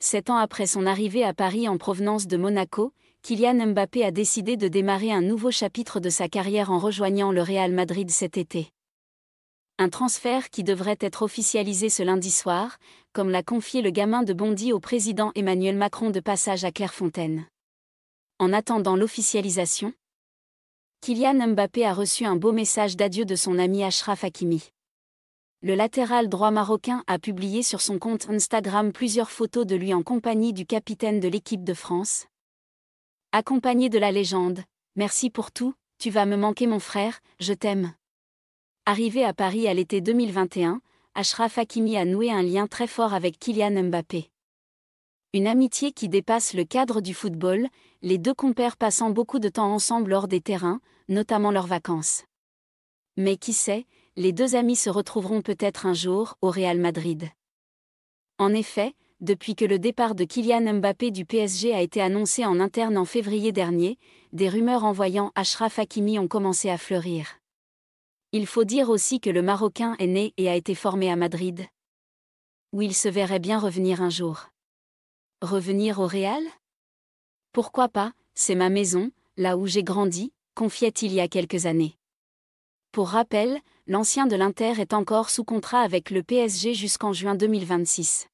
sept ans après son arrivée à Paris en provenance de Monaco, Kylian Mbappé a décidé de démarrer un nouveau chapitre de sa carrière en rejoignant le Real Madrid cet été. Un transfert qui devrait être officialisé ce lundi soir, comme l'a confié le gamin de Bondy au président Emmanuel Macron de passage à Clairefontaine. En attendant l'officialisation, Kylian Mbappé a reçu un beau message d'adieu de son ami Ashraf Hakimi le latéral droit marocain a publié sur son compte Instagram plusieurs photos de lui en compagnie du capitaine de l'équipe de France. Accompagné de la légende, Merci pour tout, tu vas me manquer mon frère, je t'aime. Arrivé à Paris à l'été 2021, Ashraf Hakimi a noué un lien très fort avec Kylian Mbappé. Une amitié qui dépasse le cadre du football, les deux compères passant beaucoup de temps ensemble hors des terrains, notamment leurs vacances. Mais qui sait, les deux amis se retrouveront peut-être un jour au Real Madrid. En effet, depuis que le départ de Kylian Mbappé du PSG a été annoncé en interne en février dernier, des rumeurs envoyant Ashraf Hakimi ont commencé à fleurir. Il faut dire aussi que le Marocain est né et a été formé à Madrid, où il se verrait bien revenir un jour. Revenir au Real Pourquoi pas, c'est ma maison, là où j'ai grandi, confiait il y a quelques années. Pour rappel, l'ancien de l'Inter est encore sous contrat avec le PSG jusqu'en juin 2026.